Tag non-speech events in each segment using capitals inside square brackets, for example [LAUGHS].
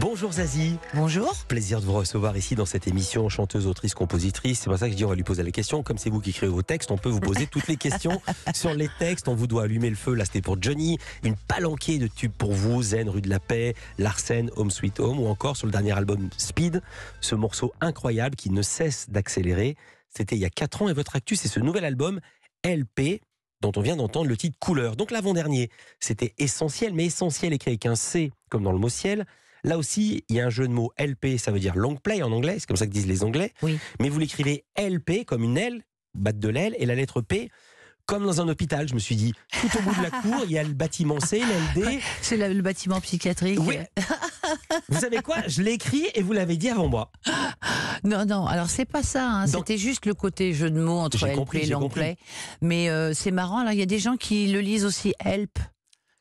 Bonjour Zazie. Bonjour. Plaisir de vous recevoir ici dans cette émission chanteuse, autrice, compositrice. C'est pour ça que je dis on va lui poser la questions. Comme c'est vous qui créez vos textes, on peut vous poser toutes les questions [LAUGHS] sur les textes. On vous doit allumer le feu. Là, c'était pour Johnny. Une palanquée de tubes pour vous. Zen, Rue de la Paix, Larsen, Home Sweet Home. Ou encore sur le dernier album Speed, ce morceau incroyable qui ne cesse d'accélérer. C'était il y a 4 ans et votre actus c'est ce nouvel album LP dont on vient d'entendre le titre Couleur. Donc l'avant-dernier, c'était essentiel, mais essentiel écrit avec un C comme dans le mot ciel. Là aussi, il y a un jeu de mots LP, ça veut dire long play en anglais, c'est comme ça que disent les Anglais. Mais vous l'écrivez LP comme une L, batte de l'aile, et la lettre P comme dans un hôpital. Je me suis dit, tout au bout de la cour, il y a le bâtiment C, l'LD. C'est le bâtiment psychiatrique. vous savez quoi Je l'ai écrit et vous l'avez dit avant moi. [LAUGHS] Non, non, alors c'est pas ça. Hein. C'était juste le côté jeu de mots entre LP et « et l'anglais. Mais euh, c'est marrant, là, il y a des gens qui le lisent aussi help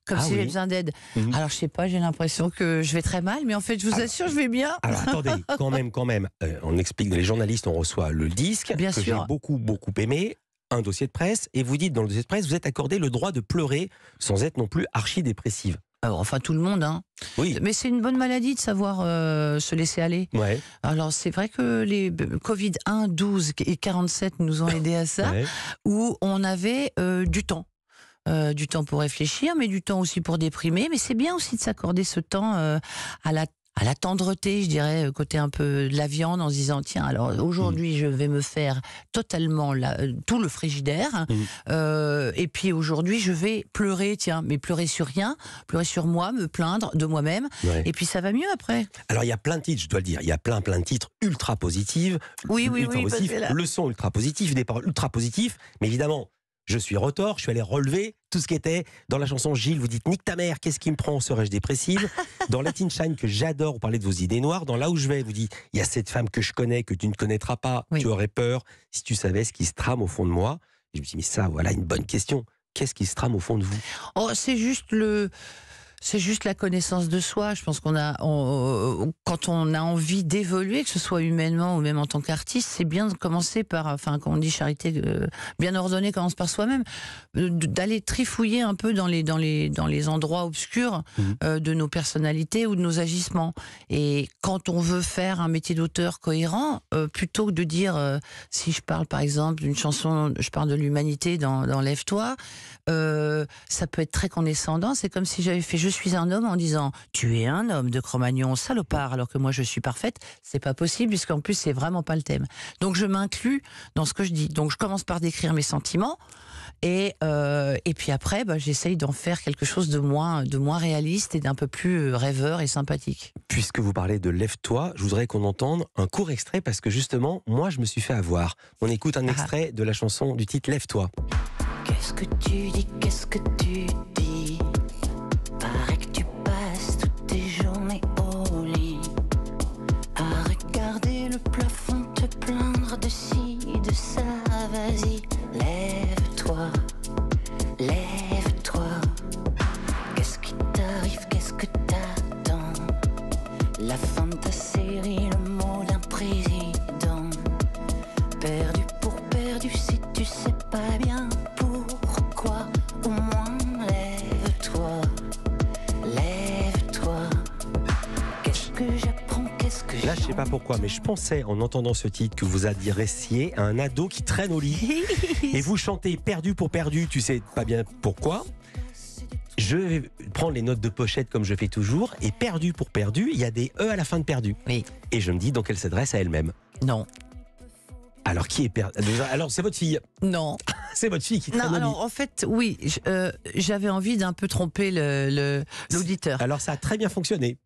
comme ah si j'avais besoin d'aide. Mhm. Alors, je sais pas, j'ai l'impression que je vais très mal, mais en fait, je vous ah. assure, je vais bien. Alors, attendez, [LAUGHS] quand même, quand même, euh, on explique, les journalistes, on reçoit le disque, bien que j'ai beaucoup, beaucoup aimé, un dossier de presse, et vous dites dans le dossier de presse, vous êtes accordé le droit de pleurer sans être non plus archi-dépressive. Alors, enfin, tout le monde, hein. Oui. Mais c'est une bonne maladie de savoir euh, se laisser aller. Ouais. Alors, c'est vrai que les Covid 1, 12 et 47 nous ont aidés à ça, où on avait euh, du temps. Euh, du temps pour réfléchir, mais du temps aussi pour déprimer. Mais c'est bien aussi de s'accorder ce temps euh, à la à la tendreté, je dirais, euh, côté un peu de la viande, en se disant tiens, alors mm. aujourd'hui je vais me faire totalement tout le frigidaire, mm. et puis aujourd'hui je vais pleurer, tiens, mais pleurer sur rien, pleurer sur moi, me plaindre de moi-même, et puis ça va mieux après. Alors il y a plein de titres, je dois le dire, il y a plein plein de titres ultra positifs, oui, oui, oui, Le leçons ultra positives, des paroles ultra positives, mais évidemment je suis retors, je suis allé relever tout ce qui était dans la chanson Gilles, vous dites nique ta mère, qu'est-ce qui me prend, serais-je dépressive [LAUGHS] Dans Latin Shine, que j'adore, vous parlez de vos idées noires. Dans Là où je vais, vous dites il y a cette femme que je connais, que tu ne connaîtras pas, tu aurais peur si tu savais ce qui se trame au fond de moi. je me dis mais ça, voilà une bonne question. Qu'est-ce qui se trame au fond de vous Oh, c'est juste le c'est juste la connaissance de soi. Je pense qu'on a, euh, quand on a envie d'évoluer, que ce soit humainement ou même en tant qu'artiste, c'est bien de commencer par, enfin, quand on dit charité, euh, bien ordonnée commence par soi-même, d'aller trifouiller un peu dans les, dans les, dans les endroits obscurs mmh. euh, de nos personnalités ou de nos agissements. Et quand on veut faire un métier d'auteur cohérent, plutôt que de dire, si je parle par exemple d'une chanson, je parle de l'humanité dans Lève-toi, ça peut être très condescendant. C'est comme si j'avais fait je suis un homme en disant tu es un homme de Cro-Magnon, salopard, alors que moi je suis parfaite, c'est pas possible, puisqu'en plus c'est vraiment pas le thème. Donc je m'inclus dans ce que je dis. Donc je commence par décrire mes sentiments, et, euh, et puis après bah, j'essaye d'en faire quelque chose de moins, de moins réaliste et d'un peu plus euh, rêveur et sympathique. Puisque vous parlez de lève-toi, je voudrais qu'on entende un court extrait parce que justement, moi je me suis fait avoir. On écoute un ah. extrait de la chanson du titre Lève-toi. Qu'est-ce que tu dis, qu'est-ce que tu dis perdu pour perdu si tu sais pas bien pourquoi. Au moins lève-toi, lève-toi. Qu'est-ce que j'apprends, qu'est-ce que Là, je sais pas pourquoi, mais je pensais en entendant ce titre que vous adressiez à un ado qui traîne au lit [LAUGHS] et vous chantez perdu pour perdu, tu sais pas bien pourquoi. Je vais prendre les notes de pochette comme je fais toujours et perdu pour perdu, il y a des E à la fin de perdu. Oui. Et je me dis donc elle s'adresse à elle-même. Non. Alors, qui est Alors, c'est votre fille Non. [LAUGHS] c'est votre fille qui Non, en fait, oui, euh, j'avais envie d'un peu tromper l'auditeur. Le, alors, ça a très bien fonctionné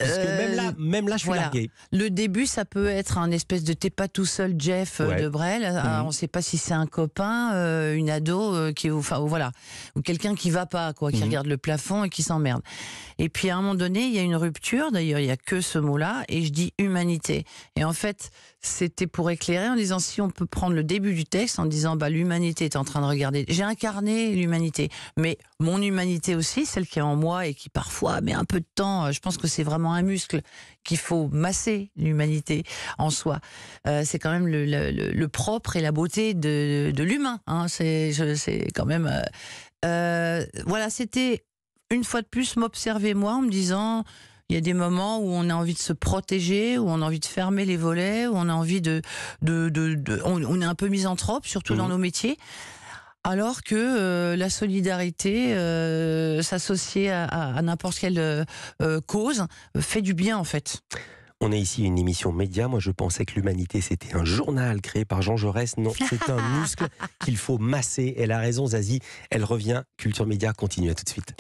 même là, je suis largué. Le début, ça peut être un espèce de t'es pas tout seul, Jeff euh, de Brel. Ah, mhm. on ne sait pas si c'est un copain, euh, une ado, euh, qui, enfin, voilà, ou quelqu'un qui va pas, quoi, qui mhm. regarde le plafond et qui s'emmerde. Et puis à un moment donné, il y a une rupture. D'ailleurs, il n'y a que ce mot-là, et je dis humanité. Et en fait, c'était pour éclairer en disant si on peut prendre le début du texte en disant bah l'humanité est en train de regarder. J'ai incarné l'humanité, mais mon humanité aussi, celle qui est en moi et qui parfois met un peu de temps. Je pense que c'est vraiment un muscle qu'il faut masser l'humanité en soi. Euh, c'est quand même le, propre et la beauté de, l'humain. Hein. C'est, quand même. Euh, euh, voilà, c'était une fois de plus m'observer moi en me disant. Il y a des moments où on a envie de se protéger, où on a envie de fermer les volets, où on a envie de, on, est un peu misanthrope, surtout dans mmh. nos métiers alors que euh, la solidarité, euh, s'associer à, n'importe quelle euh, cause, fait du bien en fait. On est ici une émission média. Moi, je pensais que l'humanité, c'était un journal créé par Jean Jaurès. Non, c'est un [LAUGHS] muscle qu'il faut masser. Elle a raison, Zazie. Elle revient. Culture Média continue à tout de suite.